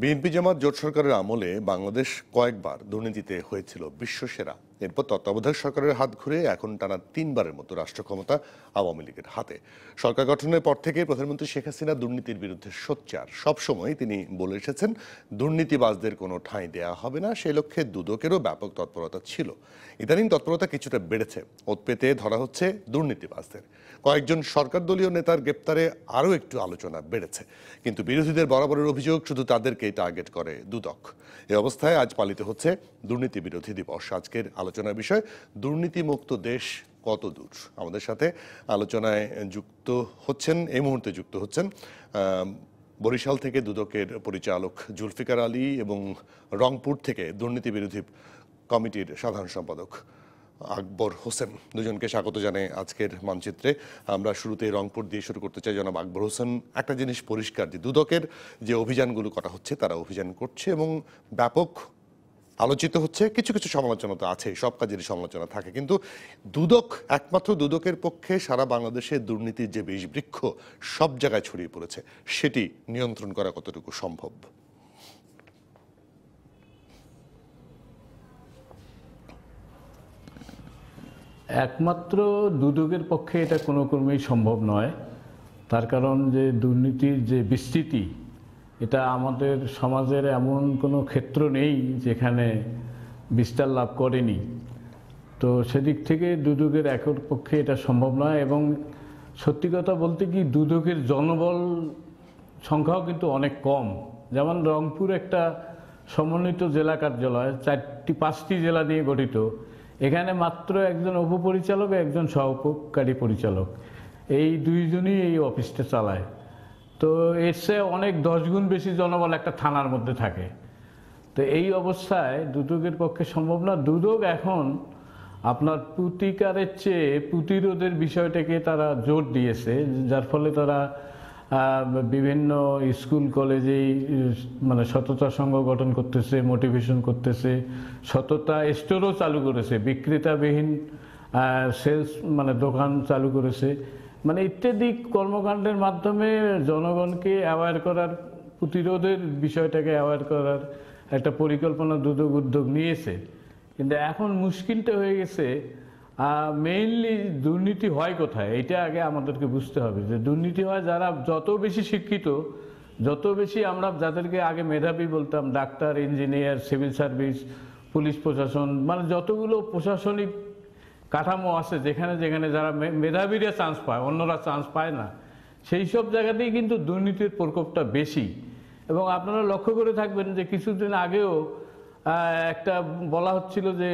BNP জামাত জোট সরকারের আমলে বাংলাদেশ কয়েকবার দুর্নীতিতে হয়েছিল বিশ্বসেরা এরপর তত্ত্বাবধায়ক সরকারের হাত ঘুরে এখন টানা তিনবারের মতো রাষ্ট্র ক্ষমতা আওয়ামী লীগের হাতে সরকার গঠনের পর থেকে প্রধানমন্ত্রী শেখ হাসিনা দুর্নীতির বিরুদ্ধে সোচ্চার সবসময় তিনি বলে এসেছেন দুর্নীতিবাজদের কোনো ঠাঁই দেয়া হবে না সেই লক্ষ্যে দুদকেরও ব্যাপক তৎপরতা ছিল ইদানিং তৎপরতা কিছুটা বেড়েছে ওত পেতে ধরা হচ্ছে দুর্নীতিবাজদের কয়েকজন সরকার দলীয় নেতার গ্রেপ্তারে আরও একটু আলোচনা বেড়েছে কিন্তু বিরোধীদের বরাবরের অভিযোগ শুধু তাদেরকেই টার্গেট করে দুদক এ অবস্থায় আজ পালিত হচ্ছে দুর্নীতি বিরোধী দিবস আজকের আলোচনার বিষয় দুর্নীতিমুক্ত দেশ কত দূর আমাদের সাথে আলোচনায় যুক্ত হচ্ছেন এই মুহূর্তে যুক্ত হচ্ছেন বরিশাল থেকে দুদকের পরিচালক জুলফিকার আলী এবং রংপুর থেকে দুর্নীতি বিরোধী কমিটির সাধারণ সম্পাদক আকবর হোসেন দুজনকে স্বাগত জানাই আজকের মানচিত্রে আমরা শুরুতে রংপুর দিয়ে শুরু করতে চাই জনাব আকবর হোসেন একটা জিনিস পরিষ্কার যে দুদকের যে অভিযানগুলো করা হচ্ছে তারা অভিযান করছে এবং ব্যাপক আলোচিত হচ্ছে কিছু কিছু সমালোচনা তো আছে সব কাজেরই সমালোচনা থাকে কিন্তু দুদক একমাত্র দুদকের পক্ষে সারা বাংলাদেশে দুর্নীতির যে বৃক্ষ সব জায়গায় ছড়িয়ে পড়েছে সেটি নিয়ন্ত্রণ করা কতটুকু সম্ভব একমাত্র দুদকের পক্ষে এটা কোনো ক্রমেই সম্ভব নয় তার কারণ যে দুর্নীতির যে বিস্তৃতি এটা আমাদের সমাজের এমন কোনো ক্ষেত্র নেই যেখানে বিস্তার লাভ করেনি তো সেদিক থেকে দুদকের একর পক্ষে এটা সম্ভব নয় এবং সত্যি কথা বলতে কি দুদকের জনবল সংখ্যাও কিন্তু অনেক কম যেমন রংপুর একটা সমন্বিত জেলা কার্যালয় চারটি পাঁচটি জেলা নিয়ে গঠিত এখানে মাত্র একজন উপপরিচালক একজন সহকারী পরিচালক এই দুইজনই এই অফিসটা চালায় তো এর অনেক দশগুণ বেশি জনবল একটা থানার মধ্যে থাকে তো এই অবস্থায় দুদকের পক্ষে সম্ভব না দুদক এখন আপনার প্রতিকারের চেয়ে প্রতিরোধের বিষয়টাকে তারা জোর দিয়েছে যার ফলে তারা বিভিন্ন স্কুল কলেজেই মানে সততা সংঘ গঠন করতেছে মোটিভেশন করতেছে সততা স্টোরও চালু করেছে বিক্রেতাবিহীন সেলস মানে দোকান চালু করেছে মানে ইত্যাদি কর্মকাণ্ডের মাধ্যমে জনগণকে অ্যাওয়ার করার প্রতিরোধের বিষয়টাকে অ্যাওয়ার করার একটা পরিকল্পনা দুদক উদ্যোগ নিয়েছে কিন্তু এখন মুশকিলটা হয়ে গেছে মেইনলি দুর্নীতি হয় কোথায় এটা আগে আমাদেরকে বুঝতে হবে যে দুর্নীতি হয় যারা যত বেশি শিক্ষিত যত বেশি আমরা যাদেরকে আগে মেধাবী বলতাম doctor engineer civil service police প্রশাসন মানে যতগুলো প্রশাসনিক কাঠামো আছে যেখানে যেখানে যারা মেধাবীরা চান্স পায় অন্যরা চান্স পায় না সেই সব জায়গাতেই কিন্তু দুর্নীতির প্রকোপটা বেশি এবং আপনারা লক্ষ্য করে থাকবেন যে কিছুদিন আগেও একটা বলা হচ্ছিল যে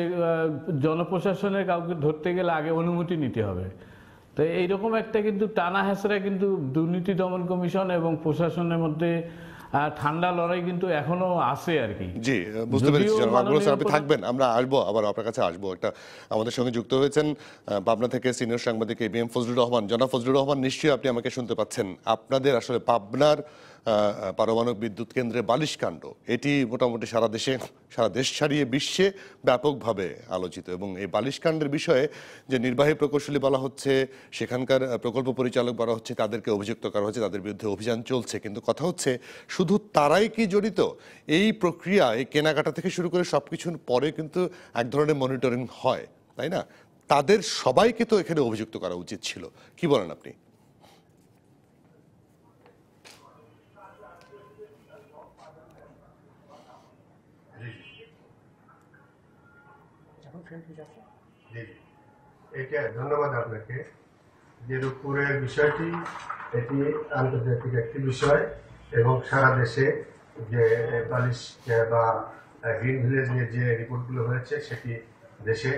জনপ্রশাসনের কাউকে ধরতে গেলে আগে অনুমতি নিতে হবে তো এইরকম একটা কিন্তু টানা হেসরা কিন্তু দুর্নীতি দমন কমিশন এবং প্রশাসনের মধ্যে ঠান্ডা লড়াই কিন্তু এখনো আছে আর কি জি বুঝতে পেরেছি আপনি থাকবেন আমরা আসবো আবার আপনার কাছে আসবো একটা আমাদের সঙ্গে যুক্ত হয়েছেন পাবনা থেকে সিনিয়র সাংবাদিক A B M Fazlur Rahman জনাব ফজলুর রহমান নিশ্চয়ই আপনি আমাকে শুনতে পাচ্ছেন আপনাদের আসলে পাবনার পারমাণবিক বিদ্যুৎ কেন্দ্রে বালিশকাণ্ড এটি মোটামুটি সারা দেশে সারা দেশ ছাড়িয়ে বিশ্বে ব্যাপকভাবে আলোচিত এবং এই বালিশকাণ্ডের বিষয়ে যে নির্বাহী প্রকৌশলী বলা হচ্ছে সেখানকার প্রকল্প পরিচালক বলা হচ্ছে তাদেরকে অভিযুক্ত করা হচ্ছে তাদের বিরুদ্ধে অভিযান চলছে কিন্তু কথা হচ্ছে শুধু তারাই কি জড়িত এই প্রক্রিয়া এই কেনাকাটা থেকে শুরু করে সব কিছুর পরে কিন্তু এক ধরনের মনিটরিং হয় তাই না তাদের সবাইকে তো এখানে অভিযুক্ত করা উচিত ছিল কি বলেন আপনি ফ্রেন্ড হিসাবে জি এটা ধন্যবাদ আপনাকে যে রূপপুরের বিষয়টি এটি আন্তর্জাতিক একটি বিষয় এবং সারা দেশে যে বালিশ বা গ্রিন ভিলেজ নিয়ে যে রিপোর্টগুলো হয়েছে সেটি দেশে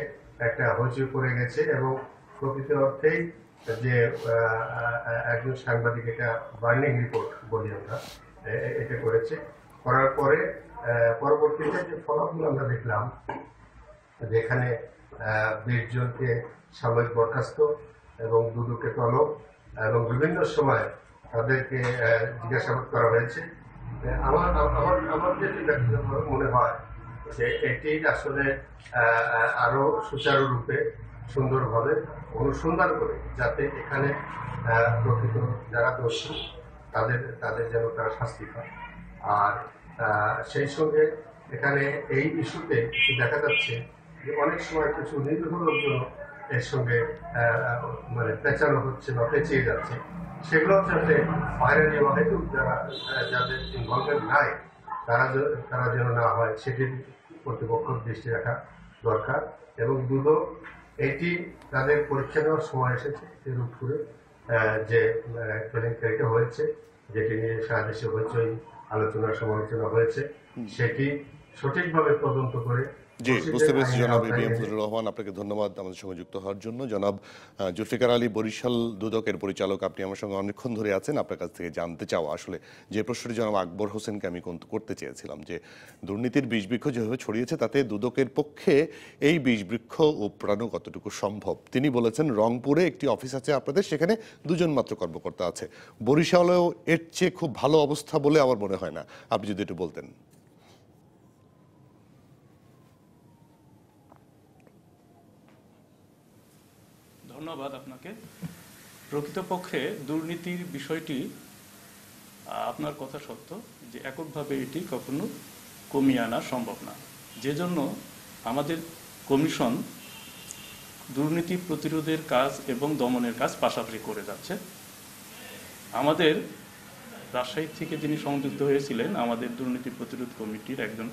একটা হইচই করে গেছে এবং প্রকৃত অর্থেই যে একজন সাংবাদিক এটা বার্নিং রিপোর্ট বলি আমরা এটা করেছে করার পরে পরবর্তীতে যে ফলাফল আমরা দেখলাম যেখানে বিশ জনকে সাময়িক বরখাস্ত এবং দুদুকে তলব এবং বিভিন্ন সময় তাদেরকে জিজ্ঞাসাবাদ করা হয়েছে আমার আমার আমার যেটি ব্যক্তিগতভাবে মনে হয় যে এটি আসলে আরও সুচারুরূপে সুন্দরভাবে অনুসন্ধান করে যাতে এখানে প্রকৃত যারা দোষী তাদের তাদের যেন তারা শাস্তি পায় আর সেই সঙ্গে এখানে এই ইস্যুতে দেখা যাচ্ছে যে অনেক সময় কিছু নির্ভরের জন্য এর সঙ্গে মানে পেঁচানো হচ্ছে বা পেঁচিয়ে যাচ্ছে সেগুলো যাতে হয়রানি বা যারা যাদের ইনভলভমেন্ট নাই তারা তারা যেন না হয় সেটির কর্তৃপক্ষ দৃষ্টি রাখা দরকার এবং দুটো এটি তাদের পরীক্ষা দেওয়ার সময় এসেছে রূপপুরে যে ট্রেনিং ক্যারিটে হয়েছে যেটি নিয়ে সারা দেশে হইচই আলোচনা সমালোচনা হয়েছে সেটি সঠিকভাবে তদন্ত করে জি বুঝতে পেরেছি হ্যাঁ, জনাব এবিএম ফজলুর রহমান আপনাকে ধন্যবাদ আমাদের সঙ্গে যুক্ত হওয়ার জন্য জনাব জুলফিকার আলী বরিশাল দুদকের পরিচালক আপনি আমার সঙ্গে অনেকক্ষণ ধরে আছেন আপনার কাছ থেকে জানতে চাও আসলে যে প্রশ্নটি জনাব আকবর হোসেনকে আমি করতে চেয়েছিলাম যে দুর্নীতির বিষবৃক্ষ যেভাবে ছড়িয়েছে তাতে দুদকের পক্ষে এই বিষবৃক্ষ উপড়ানো কতটুকু সম্ভব তিনি বলেছেন রংপুরে একটি অফিস আছে আপনাদের সেখানে দুজন মাত্র কর্মকর্তা আছে বরিশালেও এর চেয়ে খুব ভালো অবস্থা বলে আমার মনে হয় না আপনি যদি একটু বলতেন ধন্যবাদ আপনাকে প্রকৃতপক্ষে দুর্নীতির বিষয়টি আপনার কথা সত্য যে এককভাবে এটি কখনো কমিয়ে আনা সম্ভব না যে জন্য আমাদের কমিশন দুর্নীতি প্রতিরোধের কাজ এবং দমনের কাজ পাশাপাশি করে যাচ্ছে আমাদের রাজশাহী থেকে যিনি সংযুক্ত হয়েছিলেন আমাদের দুর্নীতি প্রতিরোধ কমিটির একজন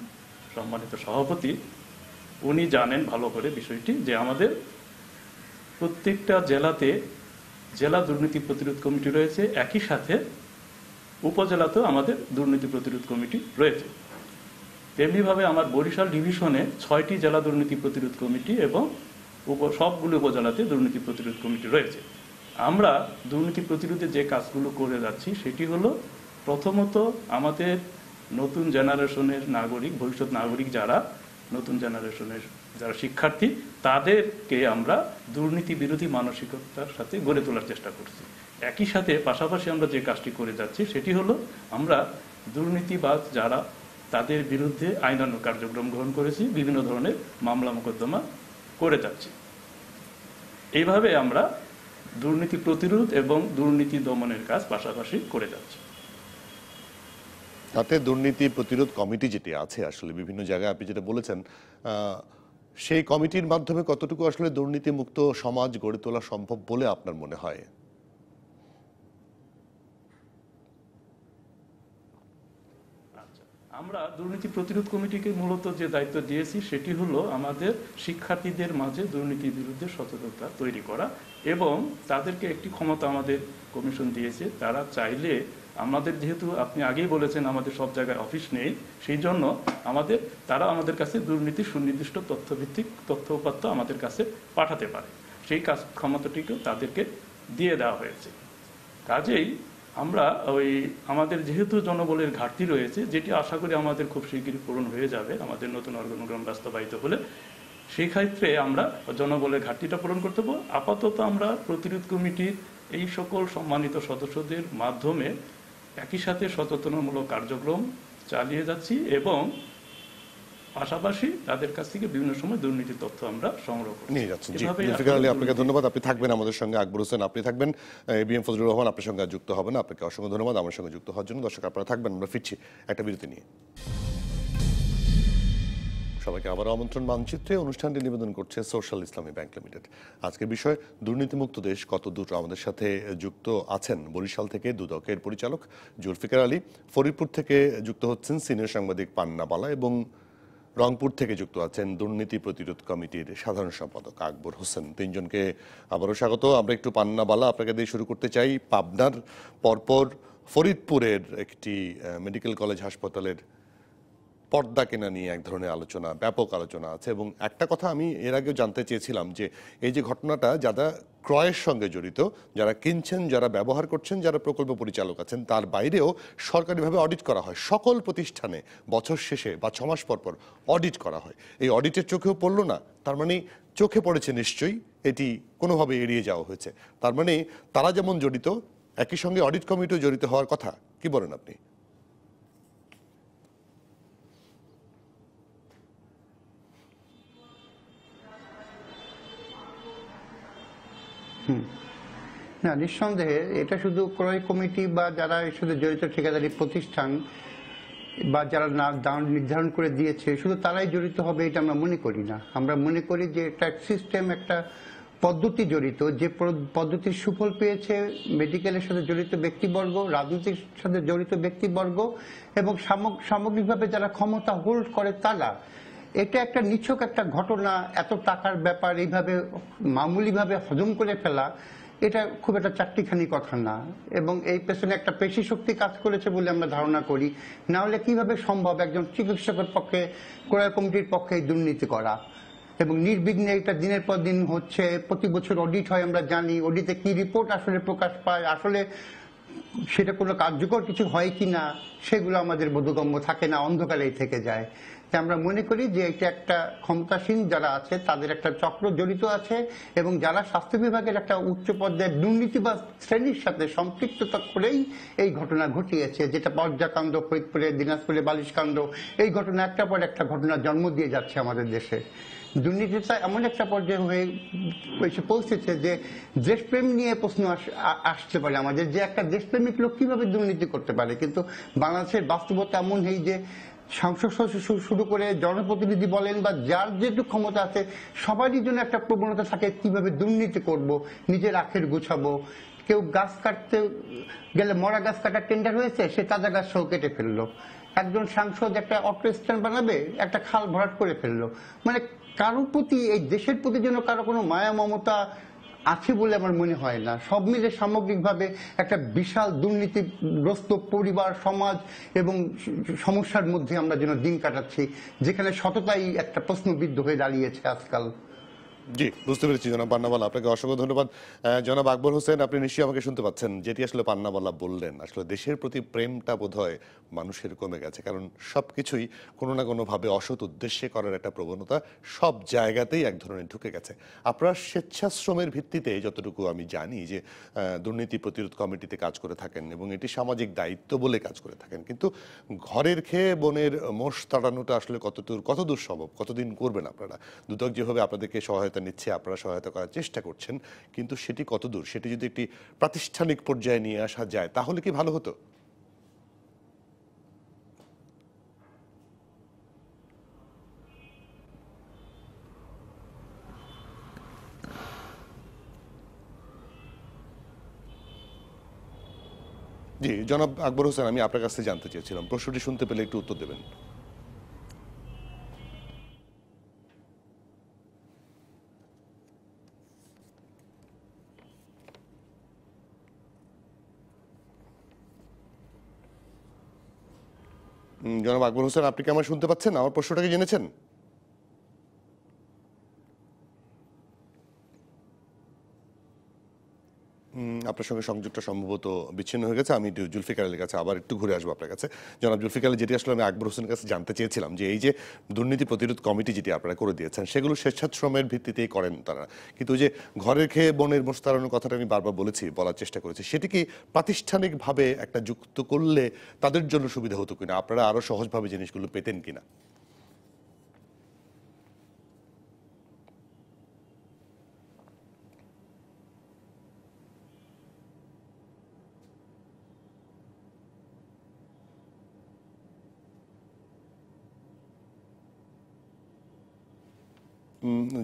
সম্মানিত সভাপতি উনি জানেন ভালো করে বিষয়টি যে আমাদের প্রত্যেকটা জেলাতে জেলা দুর্নীতি প্রতিরোধ কমিটি রয়েছে একই সাথে উপজেলাতেও আমাদের দুর্নীতি প্রতিরোধ কমিটি রয়েছে তেমনিভাবে আমার বরিশাল ডিভিশনে ছয়টি জেলা দুর্নীতি প্রতিরোধ কমিটি এবং উপ সবগুলো উপজেলাতে দুর্নীতি প্রতিরোধ কমিটি রয়েছে আমরা দুর্নীতি প্রতিরোধে যে কাজগুলো করে যাচ্ছি সেটি হলো প্রথমত আমাদের নতুন জেনারেশনের নাগরিক ভবিষ্যৎ নাগরিক যারা নতুন জেনারেশনের যারা শিক্ষার্থী তাদেরকে আমরা দুর্নীতি বিরোধী মানসিকতার সাথে গড়ে তোলার চেষ্টা করছি একই সাথে পাশাপাশি আমরা যে কাজটি করে যাচ্ছি সেটি হলো আমরা দুর্নীতিবাদ যারা তাদের বিরুদ্ধে আইনান্য কার্যক্রম গ্রহণ করেছি বিভিন্ন ধরনের মামলা মোকদ্দমা করে যাচ্ছি এইভাবে আমরা দুর্নীতি প্রতিরোধ এবং দুর্নীতি দমনের কাজ পাশাপাশি করে যাচ্ছি তাতে দুর্নীতি প্রতিরোধ কমিটি যেটি আছে আসলে বিভিন্ন জায়গায় আপনি যেটা বলেছেন সেই কমিটির মাধ্যমে কতটুকু আসলে মুক্ত সমাজ গড়ে তোলা সম্ভব বলে আপনার মনে হয় আচ্ছা, আমরা দুর্নীতি প্রতিরোধ কমিটিকে মূলত যে দায়িত্ব দিয়েছি সেটি হলো আমাদের শিক্ষার্থীদের মাঝে দুর্নীতির বিরুদ্ধে সচেতনতা তৈরি করা এবং তাদেরকে একটি ক্ষমতা আমাদের কমিশন দিয়েছে তারা চাইলে আমাদের যেহেতু আপনি আগেই বলেছেন আমাদের সব জায়গায় অফিস নেই সেই জন্য আমাদের তারা আমাদের কাছে দুর্নীতি সুনির্দিষ্ট তথ্যভিত্তিক তথ্য উপাত্ত আমাদের কাছে পাঠাতে পারে সেই কাজ ক্ষমতাটিকেও তাদেরকে দিয়ে দেওয়া হয়েছে কাজেই আমরা ওই আমাদের যেহেতু জনবলের ঘাটতি রয়েছে যেটি আশা করি আমাদের খুব শীঘ্রই পূরণ হয়ে যাবে আমাদের নতুন অর্গনগ্রাম বাস্তবায়িত হলে সেই ক্ষেত্রে আমরা জনবলের ঘাটতিটা পূরণ করতে পারবো আপাতত আমরা প্রতিরোধ কমিটির এই সকল সম্মানিত সদস্যদের মাধ্যমে একই সাথে সচেতনামূলক কার্যক্রম চালিয়ে যাচ্ছি এবং পাশাপাশি তাদের কাছ থেকে বিভিন্ন সময় দুর্নীতির তথ্য আমরা সংগ্রহ করি নিয়ে যাচ্ছি জি আপনাকে ধন্যবাদ আপনি থাকবেন আমাদের সঙ্গে আকবর হোসেন আপনি থাকবেন এবিএম ফজলুর রহমান আপনার সঙ্গে যুক্ত হবেন আপনাকে অসংখ্য ধন্যবাদ আমার সঙ্গে যুক্ত হওয়ার জন্য দর্শক আপনারা থাকবেন আমরা ফিরছি একটা বিরতি নিয়ে সবাইকে আবার আমন্ত্রণ মানচিত্রে অনুষ্ঠানটি নিবেদন করছে সোশ্যাল ইসলামী ব্যাংক লিমিটেড আজকের বিষয় দুর্নীতিমুক্ত দেশ কত দূর আমাদের সাথে যুক্ত আছেন বরিশাল থেকে দুদকের পরিচালক জুলফিকার আলী ফরিদপুর থেকে যুক্ত হচ্ছেন সিনিয়র সাংবাদিক পান্নাবালা এবং রংপুর থেকে যুক্ত আছেন দুর্নীতি প্রতিরোধ কমিটির সাধারণ সম্পাদক আকবর হোসেন তিনজনকে আবারও স্বাগত আমরা একটু পান্নাবালা আপনাকে দিয়ে শুরু করতে চাই পাবনার পরপর ফরিদপুরের একটি মেডিকেল কলেজ হাসপাতালের পর্দা কেনা নিয়ে এক ধরনের আলোচনা ব্যাপক আলোচনা আছে এবং একটা কথা আমি এর আগেও জানতে চেয়েছিলাম যে এই যে ঘটনাটা যারা ক্রয়ের সঙ্গে জড়িত যারা কিনছেন যারা ব্যবহার করছেন যারা প্রকল্প পরিচালক আছেন তার বাইরেও সরকারিভাবে অডিট করা হয় সকল প্রতিষ্ঠানে বছর শেষে বা ছমাস পর পর অডিট করা হয় এই অডিটের চোখেও পড়লো না তার মানে চোখে পড়েছে নিশ্চয়ই এটি কোনোভাবে এড়িয়ে যাওয়া হয়েছে তার মানে তারা যেমন জড়িত একই সঙ্গে অডিট কমিটিও জড়িত হওয়ার কথা কি বলেন আপনি না নিঃসন্দেহে এটা শুধু ক্রয় কমিটি বা যারা এর সাথে জড়িত ঠিকাদারি প্রতিষ্ঠান বা যারা না দাম নির্ধারণ করে দিয়েছে শুধু তারাই জড়িত হবে এটা আমরা মনে করি না আমরা মনে করি যে একটা সিস্টেম একটা পদ্ধতি জড়িত যে পদ্ধতির সুফল পেয়েছে মেডিকেলের সাথে জড়িত ব্যক্তিবর্গ রাজনীতির সাথে জড়িত ব্যক্তিবর্গ এবং সামগ্রিকভাবে যারা ক্ষমতা হোল্ড করে তারা এটা একটা নিছক একটা ঘটনা এত টাকার ব্যাপার এইভাবে মামুলিভাবে হজম করে ফেলা এটা খুব একটা চারটিখানি কথা না এবং এই পেছনে একটা পেশি শক্তি কাজ করেছে বলে আমরা ধারণা করি না হলে কিভাবে সম্ভব একজন চিকিৎসকের পক্ষে ক্রয় কমিটির পক্ষে দুর্নীতি করা এবং নির্বিঘ্নে এটা দিনের পর দিন হচ্ছে প্রতি বছর অডিট হয় আমরা জানি অডিটে কি রিপোর্ট আসলে প্রকাশ পায় আসলে সেটা কোনো কার্যকর কিছু হয় কি না সেগুলো আমাদের বোধগম্য থাকে না অন্ধকারেই থেকে যায় তাই আমরা মনে করি যে এটা একটা ক্ষমতাসীন যারা আছে তাদের একটা চক্র জড়িত আছে এবং যারা স্বাস্থ্য বিভাগের একটা উচ্চ পর্যায়ের দুর্নীতি বা শ্রেণীর সাথে সম্পৃক্ততা করেই এই ঘটনা ঘটিয়েছে যেটা পর্যাকাণ্ড ফরিদপুরে দিনাজপুরে বালিশকাণ্ড এই ঘটনা একটা পর একটা ঘটনা জন্ম দিয়ে যাচ্ছে আমাদের দেশে দুর্নীতিটা এমন একটা পর্যায়ে হয়ে এসে পৌঁছেছে যে দেশপ্রেম নিয়ে প্রশ্ন আসতে পারে আমাদের যে একটা দেশপ্রেমিক লোক কিভাবে দুর্নীতি করতে পারে কিন্তু বাংলাদেশের বাস্তবতা এমন এই যে সংসদ সদস্য শুরু করে জনপ্রতিনিধি বলেন বা যার যেহেতু ক্ষমতা আছে সবারই জন্য একটা প্রবণতা থাকে কিভাবে দুর্নীতি করব নিজের আখের গুছাবো কেউ গাছ কাটতে গেলে মরা গাছ কাটার টেন্ডার হয়েছে সে তাজা গাছ সহ কেটে ফেললো একজন সাংসদ একটা অটো স্ট্যান্ড বানাবে একটা খাল ভরাট করে ফেললো মানে কারোর প্রতি এই দেশের প্রতি যেন কারো কোনো মায়া মমতা আছে বলে আমার মনে হয় না সব মিলে সামগ্রিকভাবে একটা বিশাল দুর্নীতিগ্রস্ত পরিবার সমাজ এবং সমস্যার মধ্যে আমরা যেন দিন কাটাচ্ছি যেখানে সততাই একটা প্রশ্নবিদ্ধ হয়ে দাঁড়িয়েছে আজকাল জি বুঝতে পেরেছি জনাব পান্নাবাল আপনাকে অসংখ্য ধন্যবাদ জনাব আকবর হোসেন আপনি নিশ্চয়ই আমাকে শুনতে পাচ্ছেন যেটি আসলে পান্নাবালা বললেন আসলে দেশের প্রতি প্রেমটা হয় মানুষের কমে গেছে কারণ সব কিছুই কোনো না কোনোভাবে অসৎ উদ্দেশ্যে করার একটা প্রবণতা সব জায়গাতেই এক ধরনের ঢুকে গেছে আপনার স্বেচ্ছাশ্রমের ভিত্তিতে যতটুকু আমি জানি যে দুর্নীতি প্রতিরোধ কমিটিতে কাজ করে থাকেন এবং এটি সামাজিক দায়িত্ব বলে কাজ করে থাকেন কিন্তু ঘরের খেয়ে বনের মোষ তাড়ানোটা আসলে কতদূর কতদূর সম্ভব কতদিন করবেন আপনারা দুদক যেভাবে আপনাদেরকে সহায়তা সহায়তা নিচ্ছে আপনারা সহায়তা করার চেষ্টা করছেন কিন্তু সেটি কতদূর সেটি যদি একটি প্রাতিষ্ঠানিক পর্যায়ে নিয়ে আসা যায় তাহলে কি ভালো হতো জি জনাব আকবর হোসেন আমি আপনার কাছে জানতে চেয়েছিলাম প্রশ্নটি শুনতে পেলে একটু উত্তর দেবেন আকবর হোসেন আপনি কি আমার শুনতে পাচ্ছেন আমার প্রশ্নটাকে জেনেছেন আপনার সঙ্গে সংযোগটা সম্ভবত বিচ্ছিন্ন হয়ে গেছে আমি জুলফিকার আলীর কাছে আবার একটু ঘুরে আসবো আপনার কাছে জনাব জুলফিকার আলী যেটি আসলে আমি আকবর হোসেনের কাছে জানতে চেয়েছিলাম যে এই যে দুর্নীতি প্রতিরোধ কমিটি যেটি আপনারা করে দিয়েছেন সেগুলো স্বেচ্ছাশ্রমের ভিত্তিতেই করেন তারা কিন্তু যে ঘরের খেয়ে বনের বসে তাড়ানোর কথাটা আমি বারবার বলেছি বলার চেষ্টা করেছি সেটি কি প্রাতিষ্ঠানিকভাবে একটা যুক্ত করলে তাদের জন্য সুবিধা হতো কিনা আপনারা আরও সহজভাবে জিনিসগুলো পেতেন কিনা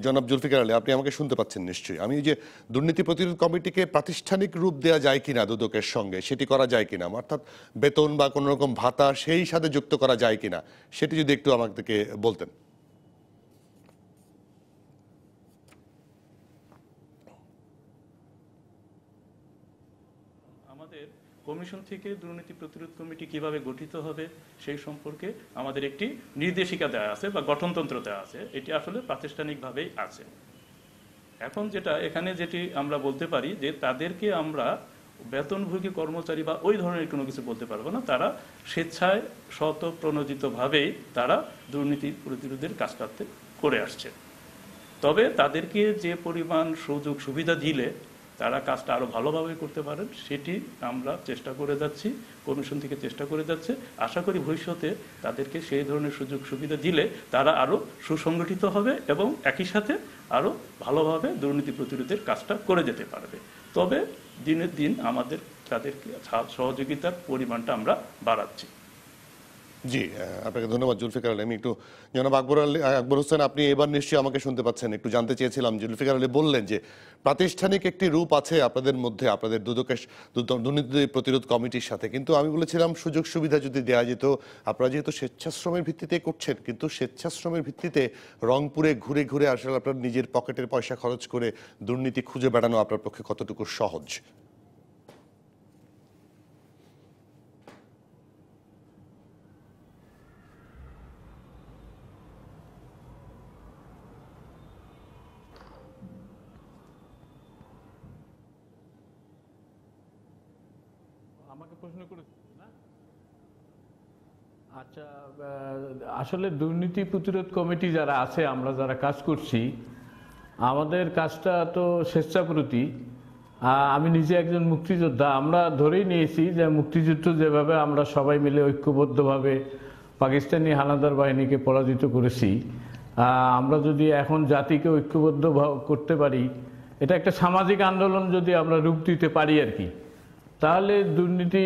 জনাব জুলফিকার আলী আপনি আমাকে শুনতে পাচ্ছেন নিশ্চয়ই আমি যে দুর্নীতি প্রতিরোধ কমিটিকে প্রাতিষ্ঠানিক রূপ দেওয়া যায় কিনা দুদকের সঙ্গে সেটি করা যায় কিনা অর্থাৎ বেতন বা কোনো রকম ভাতা সেই সাথে যুক্ত করা যায় কিনা সেটি যদি একটু আমাদেরকে বলতেন কমিশন থেকে দুর্নীতি প্রতিরোধ কমিটি কিভাবে গঠিত হবে সেই সম্পর্কে আমাদের একটি নির্দেশিকা দেওয়া আছে বা গঠনতন্ত্র দেওয়া আছে এটি আসলে প্রাতিষ্ঠানিকভাবেই আছে এখন যেটা এখানে যেটি আমরা বলতে পারি যে তাদেরকে আমরা বেতনভোগী কর্মচারী বা ওই ধরনের কোনো কিছু বলতে পারবো না তারা স্বেচ্ছায় শতপ্রণোদিতভাবেই তারা দুর্নীতি প্রতিরোধের করতে করে আসছে তবে তাদেরকে যে পরিমাণ সুযোগ সুবিধা দিলে তারা কাজটা আরও ভালোভাবে করতে পারেন সেটি আমরা চেষ্টা করে যাচ্ছি কমিশন থেকে চেষ্টা করে যাচ্ছে আশা করি ভবিষ্যতে তাদেরকে সেই ধরনের সুযোগ সুবিধা দিলে তারা আরও সুসংগঠিত হবে এবং একই সাথে আরও ভালোভাবে দুর্নীতি প্রতিরোধের কাজটা করে যেতে পারবে তবে দিনের দিন আমাদের তাদেরকে সহযোগিতার পরিমাণটা আমরা বাড়াচ্ছি জি আপনাকে ধন্যবাদ জুলফিকার আলী আমি একটু জনাব আকবর আলী আকবর হোসেন আপনি এবার নিশ্চয়ই আমাকে শুনতে পাচ্ছেন একটু জানতে চেয়েছিলাম জুলফিকার আলী বললেন যে প্রাতিষ্ঠানিক একটি রূপ আছে আপনাদের মধ্যে আপনাদের দুদকের দুর্নীতি প্রতিরোধ কমিটির সাথে কিন্তু আমি বলেছিলাম সুযোগ সুবিধা যদি দেওয়া যেত আপনারা যেহেতু স্বেচ্ছাশ্রমের ভিত্তিতে করছেন কিন্তু স্বেচ্ছাশ্রমের ভিত্তিতে রংপুরে ঘুরে ঘুরে আসলে আপনার নিজের পকেটের পয়সা খরচ করে দুর্নীতি খুঁজে বেড়ানো আপনার পক্ষে কতটুকু সহজ আসলে দুর্নীতি প্রতিরোধ কমিটি যারা আছে আমরা যারা কাজ করছি আমাদের কাজটা তো স্বেচ্ছাপ্রতি আমি নিজে একজন মুক্তিযোদ্ধা আমরা ধরেই নিয়েছি যে মুক্তিযুদ্ধ যেভাবে আমরা সবাই মিলে ঐক্যবদ্ধভাবে পাকিস্তানি হানাদার বাহিনীকে পরাজিত করেছি আমরা যদি এখন জাতিকে ঐক্যবদ্ধ করতে পারি এটা একটা সামাজিক আন্দোলন যদি আমরা রূপ দিতে পারি আর কি তাহলে দুর্নীতি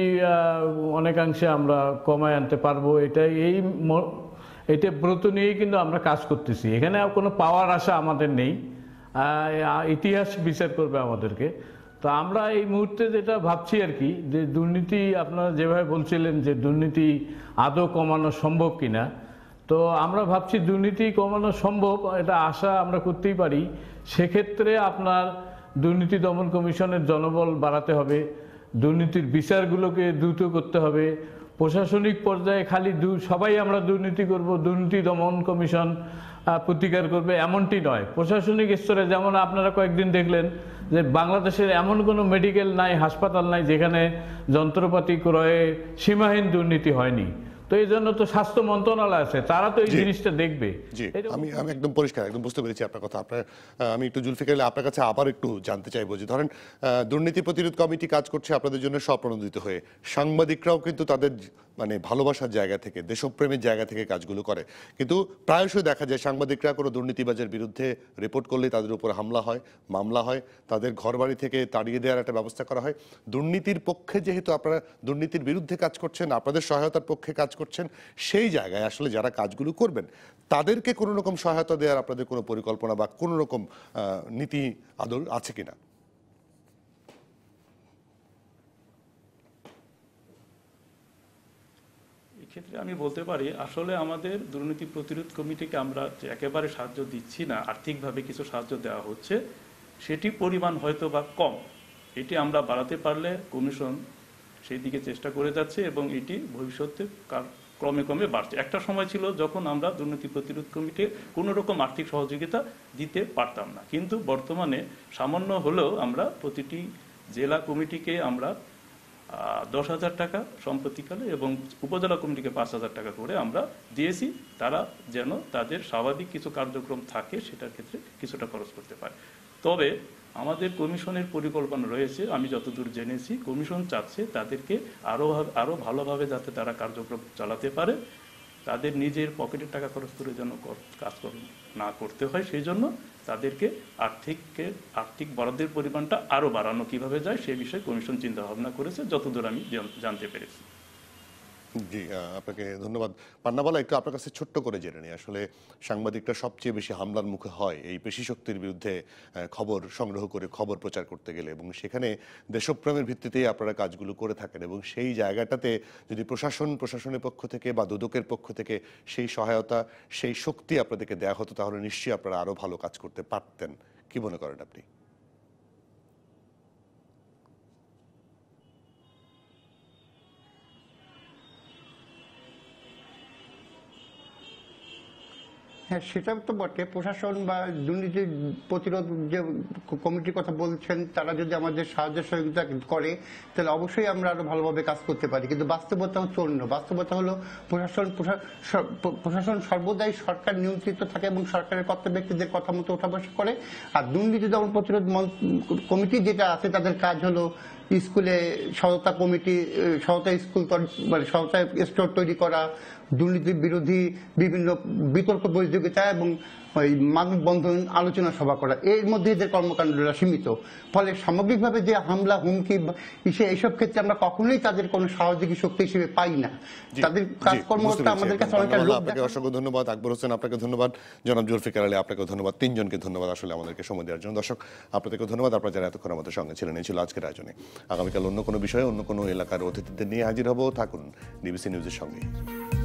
অনেকাংশে আমরা কমায় আনতে পারবো এটাই এই এটা ব্রত নিয়ে কিন্তু আমরা কাজ করতেছি এখানে কোনো পাওয়ার আশা আমাদের নেই ইতিহাস বিচার করবে আমাদেরকে তো আমরা এই মুহূর্তে যেটা ভাবছি আর কি যে দুর্নীতি আপনারা যেভাবে বলছিলেন যে দুর্নীতি আদৌ কমানো সম্ভব কিনা তো আমরা ভাবছি দুর্নীতি কমানো সম্ভব এটা আশা আমরা করতেই পারি সেক্ষেত্রে আপনার দুর্নীতি দমন কমিশনের জনবল বাড়াতে হবে দুর্নীতির বিচারগুলোকে দ্রুত করতে হবে প্রশাসনিক পর্যায়ে খালি দু সবাই আমরা দুর্নীতি করব দুর্নীতি দমন কমিশন প্রতিকার করবে এমনটি নয় প্রশাসনিক স্তরে যেমন আপনারা কয়েকদিন দেখলেন যে বাংলাদেশের এমন কোনো মেডিকেল নাই হাসপাতাল নাই যেখানে যন্ত্রপাতি ক্রয়ে সীমাহীন দুর্নীতি হয়নি তো এই জন্য তো স্বাস্থ্য মন্ত্রণালয় আছে তারা তো এই জিনিসটা দেখবে আমি আমি একদম পরিষ্কার একদম বুঝতে পেরেছি আপনার কথা আপনার আমি একটু জুলফিকার আপনার কাছে আবার একটু জানতে চাইবো যে ধরেন দুর্নীতি প্রতিরোধ কমিটি কাজ করছে আপনাদের জন্য স্বপ্রণোদিত হয়ে সাংবাদিকরাও কিন্তু তাদের মানে ভালোবাসার জায়গা থেকে দেশপ্রেমের জায়গা থেকে কাজগুলো করে কিন্তু প্রায়শই দেখা যায় সাংবাদিকরা কোনো দুর্নীতিবাজের বিরুদ্ধে রিপোর্ট করলে তাদের উপর হামলা হয় মামলা হয় তাদের ঘরবাড়ি থেকে তাড়িয়ে দেওয়ার একটা ব্যবস্থা করা হয় দুর্নীতির পক্ষে যেহেতু আপনারা দুর্নীতির বিরুদ্ধে কাজ করছেন আপনাদের সহায়তার পক্ষে কাজ করছেন সেই জায়গায় আসলে যারা কাজগুলো করবেন তাদেরকে কোনো রকম সহায়তা দেওয়ার আপনাদের কোনো পরিকল্পনা বা কোনো রকম নীতি আদল আছে কিনা ক্ষেত্রে আমি বলতে পারি আসলে আমাদের দুর্নীতি প্রতিরোধ কমিটিকে আমরা যে একেবারে সাহায্য দিচ্ছি না আর্থিকভাবে কিছু সাহায্য দেওয়া হচ্ছে সেটি পরিমাণ হয়তো বা কম এটি আমরা বাড়াতে পারলে কমিশন সেই দিকে চেষ্টা করে যাচ্ছে এবং এটি ভবিষ্যতে ক্রমে ক্রমে বাড়ছে একটা সময় ছিল যখন আমরা দুর্নীতি প্রতিরোধ কমিটিকে কোনো রকম আর্থিক সহযোগিতা দিতে পারতাম না কিন্তু বর্তমানে সামান্য হলেও আমরা প্রতিটি জেলা কমিটিকে আমরা দশ হাজার টাকা সম্প্রতিকালে এবং উপজেলা কমিটিকে পাঁচ হাজার টাকা করে আমরা দিয়েছি তারা যেন তাদের স্বাভাবিক কিছু কার্যক্রম থাকে সেটার ক্ষেত্রে কিছুটা খরচ করতে পারে তবে আমাদের কমিশনের পরিকল্পনা রয়েছে আমি যতদূর জেনেছি কমিশন চাচ্ছে তাদেরকে আরও আরও ভালোভাবে যাতে তারা কার্যক্রম চালাতে পারে তাদের নিজের পকেটের টাকা খরচ করে যেন কাজকর্ম না করতে হয় সেই জন্য তাদেরকে আর্থিককে আর্থিক বরাদ্দের পরিমাণটা আরও বাড়ানো কিভাবে যায় সে বিষয়ে কমিশন চিন্তা ভাবনা করেছে যতদূর আমি জানতে পেরেছি জি আপনাকে ধন্যবাদ পান্নাবালা একটু আপনার কাছে ছোট্ট করে জেনে নিই আসলে সাংবাদিকটা সবচেয়ে বেশি হামলার মুখে হয় এই শক্তির বিরুদ্ধে খবর সংগ্রহ করে খবর প্রচার করতে গেলে এবং সেখানে দেশপ্রেমের ভিত্তিতেই আপনারা কাজগুলো করে থাকেন এবং সেই জায়গাটাতে যদি প্রশাসন প্রশাসনের পক্ষ থেকে বা দুদকের পক্ষ থেকে সেই সহায়তা সেই শক্তি আপনাদেরকে দেওয়া হতো তাহলে নিশ্চয়ই আপনারা আরও ভালো কাজ করতে পারতেন কি মনে করেন আপনি হ্যাঁ সেটা তো বটে প্রশাসন বা দুর্নীতি প্রতিরোধ যে কমিটির কথা বলছেন তারা যদি আমাদের সাহায্য সহযোগিতা করে তাহলে অবশ্যই আমরা আরো ভালোভাবে কাজ করতে পারি কিন্তু বাস্তবতা হচ্ছে অন্য বাস্তবতা হলো প্রশাসন প্রশাসন সর্বদাই সরকার নিয়ন্ত্রিত থাকে এবং সরকারের কর্তা ব্যক্তিদের কথা মতো ওঠা বসা করে আর দুর্নীতি দমন প্রতিরোধ কমিটি যেটা আছে তাদের কাজ হলো স্কুলে সততা কমিটি সততা স্কুল মানে সততা স্টোর তৈরি করা দুর্নীতি বিরোধী বিভিন্ন বিতর্ক প্রতিযোগিতা এবং ওই মানববন্ধন আলোচনা সভা করা এর মধ্যে এদের কর্মকাণ্ডটা সীমিত ফলে সামগ্রিকভাবে যে হামলা হুমকি ইসে এইসব ক্ষেত্রে আমরা কখনোই তাদের কোনো সহযোগী শক্তি হিসেবে পাই না তাদের কাজকর্মটা আমাদের কাছে অনেকটা আপনাকে অসংখ্য ধন্যবাদ আকবর হোসেন আপনাকে ধন্যবাদ জনাব জুলফিকার আলী আপনাকে ধন্যবাদ তিনজনকে ধন্যবাদ আসলে আমাদেরকে সময় দেওয়ার জন্য দর্শক আপনাদেরকে ধন্যবাদ আপনারা যারা এতক্ষণ আমাদের সঙ্গে ছিলেন এই ছিল আজকের আয়োজনে আগামীকাল অন্য কোনো বিষয়ে অন্য কোনো এলাকার অতিথিদের নিয়ে হাজির হব থাকুন ডিবিসি নিউজের সঙ্গে